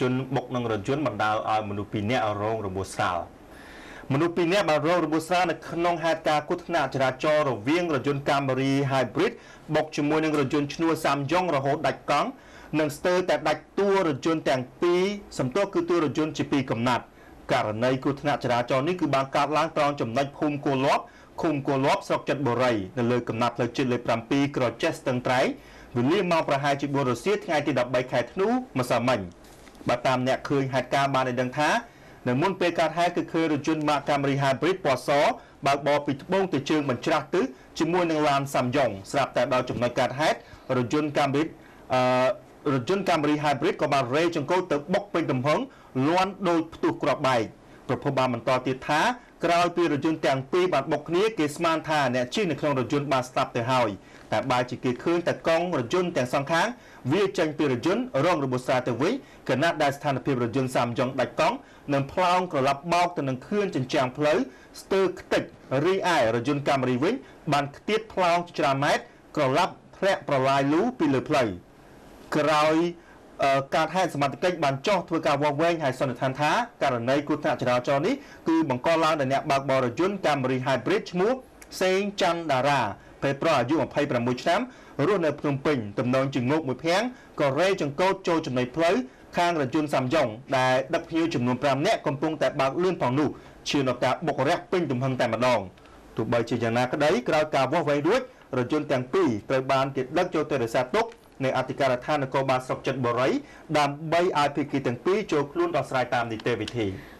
ជនបុកនឹងរថយន្តបណ្ដាលឲ្យមនុស្សពីរនាក់រងរបួសស្រាលមនុស្សពីរនាក់បានរងរបួសស្រាលនៅក្នុងហេតុការណ៍គ្រោះថ្នាក់ចរាចរណ៍រវាងរថយន្ត Camry Hybrid បុកជាមួយនឹងរថយន្តឈ្នួល Samyong រហូតដាច់កង់និងស្ទើរតែដាច់តួរថយន្តទាំងពីរសំទោសគឺតួរថយន្តជាពីរកំណាត់ករណីគ្រោះថ្នាក់ចរាចរណ៍នេះគឺបានកើតឡើងត្រង់ចំណុចភូមិគោលាប់ឃុំគោលាប់ស្រុកចិត្តបុរីនៅលើកំណាត់ផ្លូវជាតិលេខ7ក្រចេះស្ទឹងត្រែងវេលាម៉ោងប្រហែលជា4រសៀលថ្ងៃទី13ខែធ្នូម្សិលមិញ។បើតាមអ្នកឃើញហេតុការណ៍បានឲ្យដឹងថានៅមុនពេលកើតហេតុគឺឃើញរថយន្ត Mazda Camry Hybrid ពណ៌សបើកបរពីត្បូងទៅជើងបញ្ច្រាស់ទិសជាមួយនឹងឡាន Samyong ស្រាប់តែដល់ចំណុចកើតហេតុរថយន្ត Camry អឺរថយន្ត Camry Hybrid ក៏បានរេចង្គោលទៅបុកពេញទំហឹងលាន់ដោយផ្ទុះគ្រាប់បែកប្រពន្ធបានបន្តទៀតថាក្រោយពីរថយន្តទាំងពីរបានបុកគ្នាគេស្មានថាអ្នកជិះនៅក្នុងរថយន្តបានស្លាប់ទៅហើយតែបែរជាគេឃើញតែកង់រថយន្តទាំងសងខាងវាចេញពីរថយន្តរងរបួសស្រាទៅវិញគណៈដែលស្ថានភាពរថយន្តសាមយ៉ុងដាច់កង់និងផ្លោងក្រឡាប់បោកទៅនឹងខឿនចិញ្ចាំងផ្លូវស្ទើរខ្ទេចរីឯរថយន្តកាមេរីវិញបានខ្ទាតផ្លោងច្រើនម៉ែត្រក្រឡាប់ធ្លាក់ប្រឡាយលូពីលើផ្លូវក្រោយកើតហេតុសមត្ថកិច្ចបានចោះធ្វើការវាស់វែងហើយសន្និដ្ឋានថាករណីគ្រោះថ្នាក់ចរាចរណ៍នេះគឺបង្កឡើងដោយអ្នកបើកបរយន្ត Camry Hybrid ឈ្មោះសេងច័ន្ទដារាពេលប្រុសអាយុ26ឆ្នាំរស់នៅភ្នំពេញតំណងជាងោកមួយភាំងក៏រេចង្កូតចូលចំណុចផ្លូវខាងរជនសំយ៉ុងដែលដឹកភ្ញៀវចំនួន5នាក់កំពុងតែបើកលឿនផងនោះឈានដល់ការបុករះពេញទំហឹងតែម្ដងទោះបីជាយ៉ាងណាក្តីក្រោយការវាស់វែងរួចរជនទាំងពីរត្រូវបានគេដឹកចូលទៅរក្សាទុកនិងអធិការដ្ឋាននគរបាលស្រុកចិត្តបុរីដើម្បីឲ្យភាគីទាំងពីរចូលខ្លួនដោះស្រាយតាមនីតិវិធី។